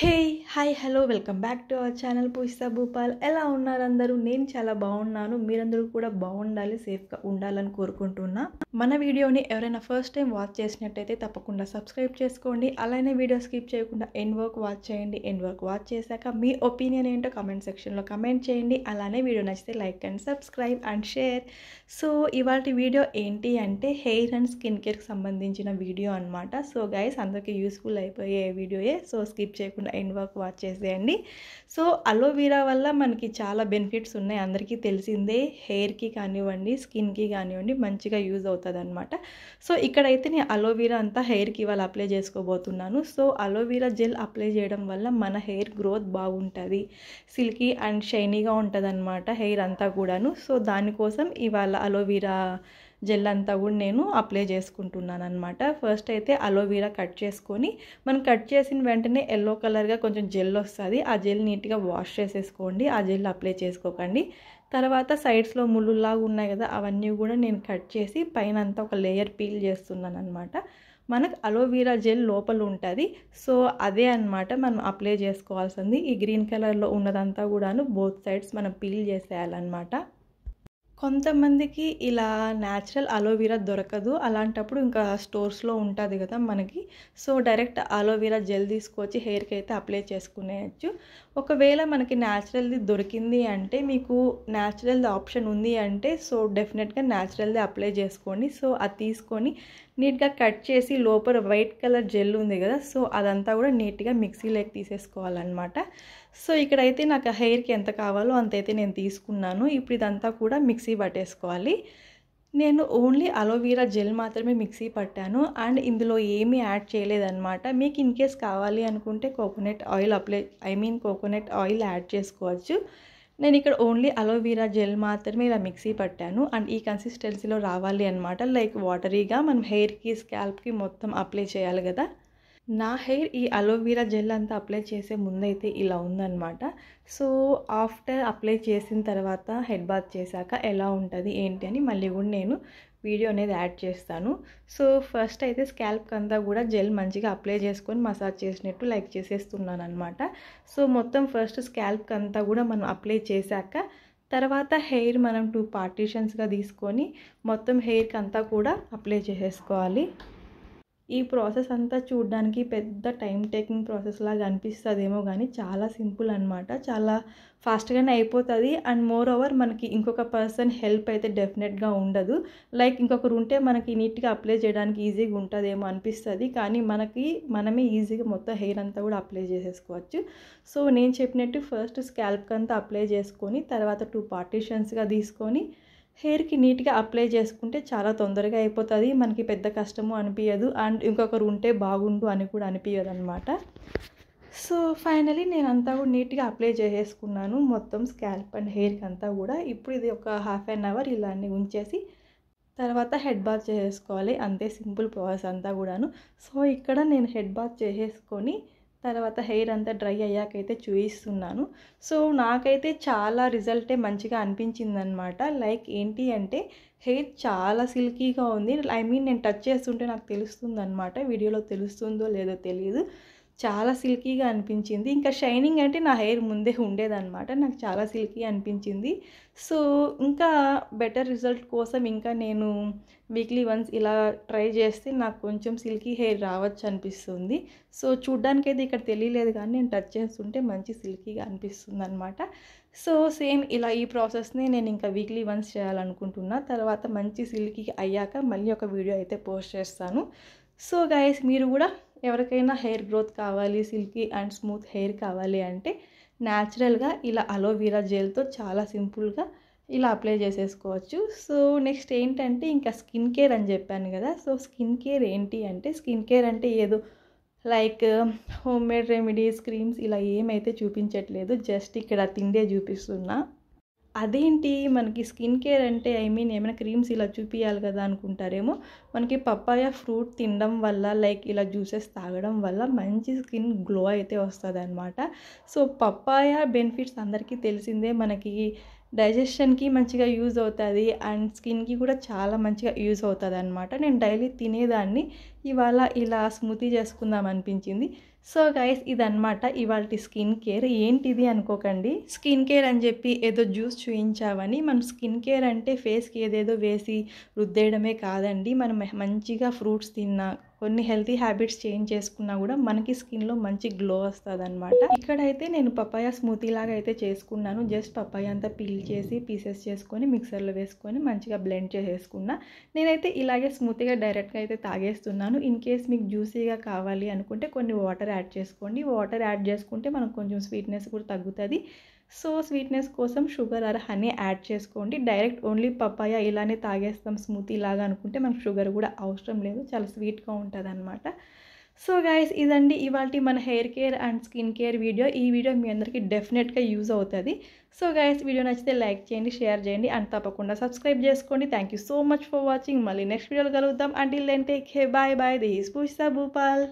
hey hi hello welcome back to our channel Poojitha Bhupal ఎలా ఉన్నారు అందరూ నేను చాలా బాగున్నాను మీరందరూ కూడా బాగుండాలి సేఫ్గా ఉండాలని కోరుకుంటున్నా మన వీడియోని ఎవరైనా ఫస్ట్ టైం వాచ్ చేసినట్టయితే తప్పకుండా సబ్స్క్రైబ్ చేసుకోండి అలానే వీడియో స్కిప్ చేయకుండా ఎండ్ వర్క్ వాచ్ చేయండి ఎండ్ వర్క్ వాచ్ చేశాక మీ ఒపీనియన్ ఏంటో కమెంట్ సెక్షన్లో కమెంట్ చేయండి అలానే వీడియో నచ్చితే like and subscribe and share so ఇవాళ వీడియో ఏంటి అంటే హెయిర్ అండ్ స్కిన్ కేర్కి సంబంధించిన వీడియో అనమాట సో గైస్ అందరికీ యూస్ఫుల్ అయిపోయే వీడియోయే సో స్కిప్ చేయకుండా తప్పకుండా ఎండ్ వరకు వాచ్ చేసేయండి సో అలోవీరా వల్ల మనకి చాలా బెనిఫిట్స్ ఉన్నాయి అందరికీ తెలిసిందే హెయిర్కి కానివ్వండి స్కిన్కి కానివ్వండి మంచిగా యూజ్ అవుతుంది అనమాట సో ఇక్కడైతే నేను అలోవీరా అంతా హెయిర్కి ఇవాళ అప్లై చేసుకోబోతున్నాను సో అలోవీరా జెల్ అప్లై చేయడం వల్ల మన హెయిర్ గ్రోత్ బాగుంటుంది సిల్కీ అండ్ షైనీగా ఉంటుంది హెయిర్ అంతా కూడాను సో దానికోసం ఇవాళ అలోవీరా జెల్ అంతా కూడా నేను అప్లై చేసుకుంటున్నాను అనమాట ఫస్ట్ అయితే అలోవీరా కట్ చేసుకొని మనం కట్ చేసిన వెంటనే ఎల్లో కలర్గా కొంచెం జెల్ వస్తుంది ఆ జెల్ నీట్గా వాష్ చేసేసుకోండి ఆ జెల్ అప్లై చేసుకోకండి తర్వాత సైడ్స్లో ముళ్ళులాగా ఉన్నాయి కదా అవన్నీ కూడా నేను కట్ చేసి పైన అంతా ఒక లేయర్ పీల్ చేస్తున్నాను అనమాట మనకు అలోవీరా జెల్ లోపల ఉంటుంది సో అదే అనమాట మనం అప్లై చేసుకోవాల్సింది ఈ గ్రీన్ కలర్లో ఉన్నదంతా కూడాను బోత్ సైడ్స్ మనం పీల్ చేసేయాలన్నమాట కొంతమందికి ఇలా న్యాచురల్ అలోవీరా దొరకదు అలాంటప్పుడు ఇంకా స్టోర్స్లో ఉంటుంది కదా మనకి సో డైరెక్ట్ అలోవీరా జెల్ తీసుకొచ్చి హెయిర్కి అయితే అప్లై చేసుకునేయచ్చు ఒకవేళ మనకి న్యాచురల్ది దొరికింది అంటే మీకు న్యాచురల్ది ఆప్షన్ ఉంది అంటే సో డెఫినెట్గా న్యాచురల్ది అప్లై చేసుకోండి సో అది తీసుకొని నీట్గా కట్ చేసి లోపల వైట్ కలర్ జెల్ ఉంది కదా సో అదంతా కూడా నీట్గా మిక్సీలోకి తీసేసుకోవాలన్నమాట సో ఇక్కడైతే నాకు హెయిర్కి ఎంత కావాలో అంతైతే నేను తీసుకున్నాను ఇప్పుడు ఇదంతా కూడా మిక్సీ పట్టేసుకోవాలి నేను ఓన్లీ అలోవీరా జెల్ మాత్రమే మిక్సీ పట్టాను అండ్ ఇందులో ఏమీ యాడ్ చేయలేదన్నమాట మీకు ఇన్ కేస్ కావాలి అనుకుంటే coconut oil apply I mean coconut oil add చేసుకోవచ్చు నేను ఇక్కడ ఓన్లీ అలోవీరా జెల్ మాత్రమే ఇలా మిక్సీ పట్టాను అండ్ ఈ కన్సిస్టెన్సీలో రావాలి అనమాట లైక్ వాటరీగా మనం హెయిర్కి స్కాల్ప్కి మొత్తం అప్లై చేయాలి కదా నా హెయిర్ ఈ అలోవీరా జెల్ అంతా అప్లై చేసే ముందైతే ఇలా ఉందన్నమాట సో ఆఫ్టర్ అప్లై చేసిన తర్వాత హెడ్ బాత్ చేశాక ఎలా ఉంటుంది ఏంటి అని మళ్ళీ కూడా నేను వీడియో అనేది యాడ్ చేస్తాను సో ఫస్ట్ అయితే స్కాల్ప్ అంతా కూడా జెల్ మంచిగా అప్లై చేసుకొని మసాజ్ చేసినట్టు లైక్ చేసేస్తున్నాను అనమాట సో మొత్తం ఫస్ట్ స్కాల్ప్ అంతా కూడా మనం అప్లై చేశాక తర్వాత హెయిర్ మనం టూ పార్టీషన్స్గా తీసుకొని మొత్తం హెయిర్కి అంతా కూడా అప్లై చేసేసుకోవాలి ఈ ప్రాసెస్ అంతా చూడడానికి పెద్ద టైం టేకింగ్ ప్రాసెస్ లాగా అనిపిస్తుందేమో కానీ చాలా సింపుల్ అనమాట చాలా ఫాస్ట్గానే అయిపోతుంది అండ్ మోర్ ఓవర్ మనకి ఇంకొక పర్సన్ హెల్ప్ అయితే డెఫినెట్గా ఉండదు లైక్ ఇంకొకరు ఉంటే మనకి నీట్గా అప్లై చేయడానికి ఈజీగా ఉంటుందేమో అనిపిస్తుంది కానీ మనకి మనమే ఈజీగా మొత్తం హెయిర్ అంతా కూడా అప్లై చేసేసుకోవచ్చు సో నేను చెప్పినట్టు ఫస్ట్ స్కాల్ప్కి అంతా అప్లై చేసుకొని తర్వాత టూ పార్టీషన్స్గా తీసుకొని హెయిర్కి నీట్గా అప్లై చేసుకుంటే చాలా తొందరగా అయిపోతుంది మనకి పెద్ద కష్టము అనిపించదు అండ్ ఇంకొకరు ఉంటే బాగుండు అని కూడా అనిపించదు అనమాట సో ఫైనలీ నేను అంతా కూడా నీట్గా అప్లై చేసేసుకున్నాను మొత్తం స్కాల్ప్ అండ్ హెయిర్కి అంతా కూడా ఇప్పుడు ఇది ఒక హాఫ్ అన్ అవర్ ఇలా అన్ని ఉంచేసి తర్వాత హెడ్ బాత్ చేసేసుకోవాలి అంతే సింపుల్ ప్రాసెస్ అంతా కూడాను సో ఇక్కడ నేను హెడ్ బాత్ చేసేసుకొని తర్వాత హెయిర్ అంతా డ్రై అయ్యాకైతే చూపిస్తున్నాను సో నాకైతే చాలా రిజల్టే మంచిగా అనిపించిందనమాట లైక్ ఏంటి అంటే హెయిర్ చాలా సిల్కీగా ఉంది ఐ మీన్ నేను టచ్ చేస్తుంటే నాకు తెలుస్తుంది అనమాట వీడియోలో తెలుస్తుందో లేదో తెలియదు చాలా సిల్కీగా అనిపించింది ఇంకా షైనింగ్ అంటే నా హెయిర్ ముందే ఉండేదన్నమాట నాకు చాలా సిల్కీ అనిపించింది సో ఇంకా బెటర్ రిజల్ట్ కోసం ఇంకా నేను వీక్లీ వన్స్ ఇలా ట్రై చేస్తే నాకు కొంచెం సిల్కీ హెయిర్ రావచ్చు అనిపిస్తుంది సో చూడ్డానికైతే ఇక్కడ తెలియలేదు కానీ నేను టచ్ చేస్తుంటే మంచి సిల్కీగా అనిపిస్తుంది అనమాట సో సేమ్ ఇలా ఈ ప్రాసెస్ని నేను ఇంకా వీక్లీ వన్స్ చేయాలనుకుంటున్నా తర్వాత మంచి సిల్కీ అయ్యాక మళ్ళీ ఒక వీడియో అయితే పోస్ట్ చేస్తాను సో గైస్ మీరు కూడా ఎవరికైనా హెయిర్ గ్రోత్ కావాలి సిల్కీ అండ్ స్మూత్ హెయిర్ కావాలి అంటే న్యాచురల్గా ఇలా అలోవీరా జెల్తో చాలా సింపుల్గా ఇలా అప్లై చేసేసుకోవచ్చు సో నెక్స్ట్ ఏంటంటే ఇంకా స్కిన్ కేర్ అని చెప్పాను కదా సో స్కిన్ కేర్ ఏంటి అంటే స్కిన్ కేర్ అంటే ఏదో like home made remedies creams ఇలా ఏమైతే చూపించట్లేదు జస్ట్ ఇక్కడ తిండే చూపిస్తున్నా అదేంటి మనకి స్కిన్ కేర్ అంటే ఐ మీన్ ఏమైనా క్రీమ్స్ ఇలా చూపించాలి కదా అనుకుంటారేమో మనకి పప్పాయ ఫ్రూట్ తినడం వల్ల లైక్ ఇలా జ్యూసెస్ తాగడం వల్ల మంచి స్కిన్ గ్లో అయితే వస్తుంది అనమాట సో పప్పాయ బెనిఫిట్స్ అందరికీ తెలిసిందే మనకి డైజెషన్కి మంచిగా యూజ్ అవుతుంది అండ్ స్కిన్కి కూడా చాలా మంచిగా యూజ్ అవుతుంది అనమాట నేను డైలీ తినేదాన్ని ఇవాళ ఇలా స్మూతీ చేసుకుందాం అనిపించింది సో గైస్ ఇదనమాట ఇవాళ స్కిన్ కేర్ ఏంటిది అనుకోకండి స్కిన్ కేర్ అని చెప్పి ఏదో జ్యూస్ చూయించావని మనం స్కిన్ కేర్ అంటే ఫేస్కి ఏదేదో వేసి రుద్దేయడమే కాదండి మనం మంచిగా ఫ్రూట్స్ తిన్నా కొన్ని హెల్తీ హ్యాబిట్స్ చేంజ్ చేసుకున్నా కూడా మనకి స్కిన్లో మంచి గ్లో వస్తుంది అనమాట ఇక్కడైతే నేను పప్పాయ స్మూతీ లాగా అయితే చేసుకున్నాను జస్ట్ పప్పాయ అంతా పీల్ చేసి పీసెస్ చేసుకొని మిక్సర్లో వేసుకొని మంచిగా బ్లెండ్ చేసేసుకున్నా నేనైతే ఇలాగే స్మూతీగా డైరెక్ట్గా అయితే తాగేస్తున్నాను ఇన్ కేస్ మీకు జ్యూసీగా కావాలి అనుకుంటే కొన్ని వాటర్ యాడ్ చేసుకోండి వాటర్ యాడ్ చేసుకుంటే మనకు కొంచెం స్వీట్నెస్ కూడా తగ్గుతుంది సో స్వీట్నెస్ కోసం షుగర్ ఆర్ హనీ యాడ్ చేసుకోండి డైరెక్ట్ ఓన్లీ పపాయ ఇలానే తాగేస్తాం స్మూతీ లాగా అనుకుంటే మనకు షుగర్ కూడా అవసరం లేదు చాలా స్వీట్గా ఉంటుంది అనమాట సో గాయస్ ఇదండి ఇవాళ మన hair care and skin care video ఈ వీడియో మీ అందరికీ డెఫినెట్గా యూజ్ అవుతుంది సో గాయస్ వీడియో నచ్చితే లైక్ చేయండి షేర్ చేయండి అండ్ తప్పకుండా సబ్స్క్రైబ్ చేసుకోండి thank so much for watching మళ్ళీ నెక్స్ట్ వీడియోలో కలుగుతాం until then take hey bye bye this Pusha Bhupal